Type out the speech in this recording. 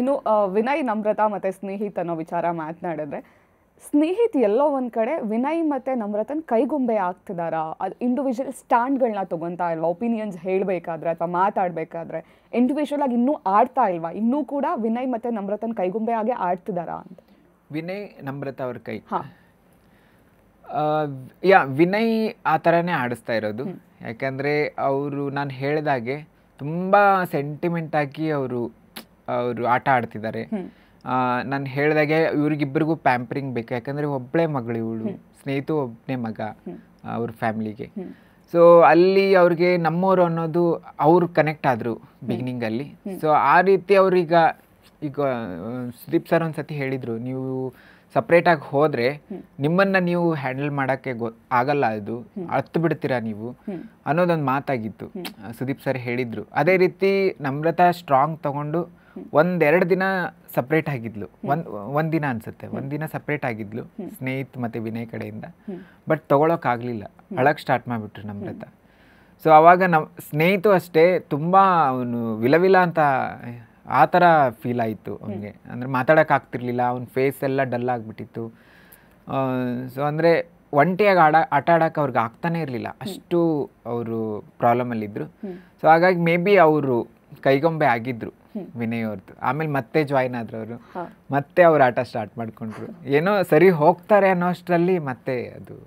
ಇನ್ನು ವಿನಯ್ ನಮ್ರತ ಮತ್ತು ಸ್ನೇಹಿತ್ ಅನ್ನೋ ವಿಚಾರ ಮಾತನಾಡಿದ್ರೆ ಸ್ನೇಹಿತ್ ಎಲ್ಲೋ ಒಂದು ಕಡೆ ವಿನಯ್ ಮತ್ತು ನಮ್ರತನ್ ಕೈಗೊಂಬೆ ಆಗ್ತಿದಾರಾ ಅದು ಇಂಡಿವಿಜುವಲ್ ಸ್ಟ್ಯಾಂಡ್ಗಳನ್ನ ತೊಗೊತಾ ಇಲ್ವಾ ಒಪಿನಿಯನ್ಸ್ ಹೇಳಬೇಕಾದ್ರೆ ಅಥವಾ ಮಾತಾಡಬೇಕಾದ್ರೆ ಇಂಡಿವಿಜುವಲ್ ಆಗಿ ಇನ್ನೂ ಆಡ್ತಾ ಇಲ್ವಾ ಇನ್ನೂ ಕೂಡ ವಿನಯ್ ಮತ್ತು ನಮ್ರತನ್ ಕೈಗೊಂಬೆ ಆಗಿ ಆಡ್ತಿದಾರಾ ಅಂತ ವಿನಯ್ ನಮ್ರತ ಅವ್ರ ಕೈ ಹಾಂ ಯಾ ವಿನಯ್ ಆ ಥರನೇ ಆಡಿಸ್ತಾ ಇರೋದು ಯಾಕಂದರೆ ಅವರು ನಾನು ಹೇಳಿದಾಗೆ ತುಂಬ ಸೆಂಟಿಮೆಂಟ್ ಆಗಿ ಅವರು ಅವರು ಆಟ ಆಡ್ತಿದ್ದಾರೆ ನಾನು ಹೇಳಿದಾಗೆ ಇವ್ರಿಗಿಬ್ಬರಿಗೂ ಪ್ಯಾಂಪರಿಂಗ್ ಬೇಕು ಯಾಕಂದರೆ ಒಬ್ಬಳೇ ಮಗಳು ಇವಳು ಸ್ನೇಹಿತು ಒಬ್ಬನೇ ಮಗ ಅವ್ರ ಫ್ಯಾಮಿಲಿಗೆ ಸೊ ಅಲ್ಲಿ ಅವ್ರಿಗೆ ನಮ್ಮವರು ಅನ್ನೋದು ಅವ್ರು ಕನೆಕ್ಟ್ ಆದರು ಬಿಗಿನಿಂಗಲ್ಲಿ ಸೊ ಆ ರೀತಿ ಅವ್ರೀಗ ಈಗ ಸುದೀಪ್ ಸರ್ ಸತಿ ಹೇಳಿದರು ನೀವು ಸಪ್ರೇಟಾಗಿ ಹೋದರೆ ನಿಮ್ಮನ್ನು ನೀವು ಹ್ಯಾಂಡಲ್ ಮಾಡೋಕ್ಕೆ ಗೊ ಆಗಲ್ಲ ಅದು ಅತ್ತು ಬಿಡ್ತೀರಾ ನೀವು ಅನ್ನೋದೊಂದು ಮಾತಾಗಿತ್ತು ಸುದೀಪ್ ಸರ್ ಹೇಳಿದರು ಅದೇ ರೀತಿ ನಮ್ರತಾ ಸ್ಟ್ರಾಂಗ್ ತಗೊಂಡು ಒಂದೆರಡು ದಿನ ಸಪ್ರೇಟ್ ಆಗಿದ್ಲು ಒಂದ್ ದಿನ ಅನ್ಸುತ್ತೆ ದಿನ ಸಪ್ರೇಟ್ ಆಗಿದ್ಲು ಸ್ನೇಹಿತ್ ಮತ್ತೆ ವಿನಯ್ ಕಡೆಯಿಂದ ಬಟ್ ತಗೊಳಕ್ ಆಗ್ಲಿಲ್ಲ ಅಳಕ್ ಸ್ಟಾರ್ಟ್ ಮಾಡಿಬಿಟ್ರು ನಮ್ರತ ಸೊ ಅವಾಗ ನಮ್ ಸ್ನೇಹಿತು ಅಷ್ಟೇ ತುಂಬಾ ಅವನು ವಿಲವಿಲ ಅಂತ ಆ ಥರ ಫೀಲ್ ಆಯಿತು ಅವನಿಗೆ ಅಂದರೆ ಆಗ್ತಿರ್ಲಿಲ್ಲ ಅವ್ನ ಫೇಸ್ ಎಲ್ಲ ಡಲ್ ಆಗಿಬಿಟ್ಟಿತ್ತು ಸೊ ಅಂದರೆ ಒಂಟಿಯಾಗಿ ಆಡ ಆಟ ಆಡೋಕೆ ಅವ್ರಿಗೆ ಆಗ್ತಾನೆ ಇರಲಿಲ್ಲ ಅಷ್ಟು ಅವರು ಪ್ರಾಬ್ಲಮಲ್ಲಿದ್ದರು ಸೊ ಹಾಗಾಗಿ ಮೇ ಬಿ ಅವರು ಕೈಗೊಂಬೆ ಆಗಿದ್ದರು ವಿನಯ್ ಅವ್ರದ್ದು ಆಮೇಲೆ ಮತ್ತೆ ಜಾಯ್ನ್ ಆದ್ರು ಮತ್ತೆ ಅವ್ರ ಆಟ ಸ್ಟಾರ್ಟ್ ಮಾಡ್ಕೊಂಡ್ರು ಏನೋ ಸರಿ ಹೋಗ್ತಾರೆ ಅನ್ನೋ ಮತ್ತೆ ಅದು